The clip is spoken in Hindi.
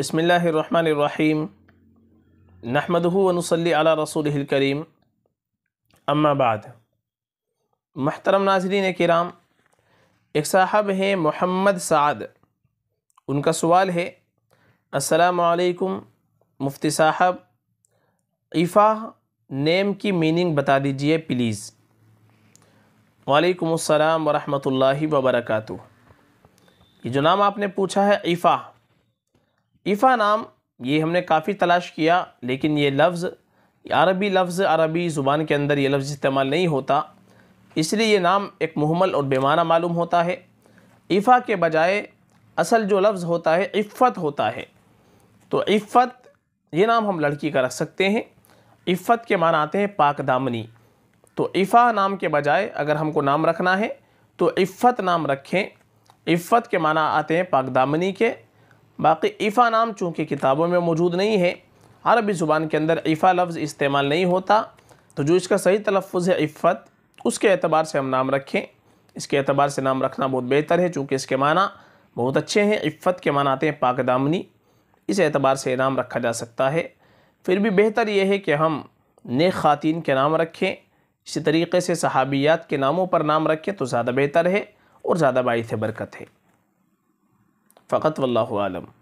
बसमीम नहमदूनसली अला रसूल करीम अम्माबाद महतरम नाजरीन कराम एक साहब हैं मोहम्मद साद उनका सवाल है असलकुम मुफ्ती साहब ईफ़ा नेम की मीनिंग बता दीजिए प्लीज़ वालेकुम अस्सलाम वरहमतुल्लाहि वबरकातु ये जो नाम आपने पूछा है ईफ़ा इफा नाम ये हमने काफ़ी तलाश किया लेकिन ये लफ्ज़ अरबी लफ्ज़ अरबी ज़ुबान के अंदर ये लफ्ज़ इस्तेमाल नहीं होता इसलिए ये नाम एक महमल और बेमाना मालूम होता है इफ़ा के बजाय असल जो लफ्ज़ होता है इफ़त होता है तो इफ़त ये नाम हम लड़की का रख सकते हैं इफ़त के माना आते हैं पाक दामनी तो इफ़ा नाम के बजाय अगर हमको नाम रखना है तो इफ़त नाम रखें इफ़त के माना आते हैं पाक दामनी के बाकी ईफ़ा नाम चूँकि किताबों में मौजूद नहीं है अरबी ज़ुबान के अंदर ईफ़ा लफ्ज़ इस्तेमाल नहीं होता तो जो इसका सही तलफ़ है इफ़त उसके अतबार से हम नाम रखें इसके अतबार से नाम रखना बहुत बेहतर है चूँकि इसके माना बहुत अच्छे हैं इफ़त के माना आते हैं दामनी इस एतबार से नाम रखा जा सकता है फिर भी बेहतर यह है कि हम नेक ख़ातिन के नाम रखें इसी तरीके से सहाबियात के नामों पर नाम रखें तो ज़्यादा बेहतर है और ज़्यादा बायस बरकत है فقط والله أعلم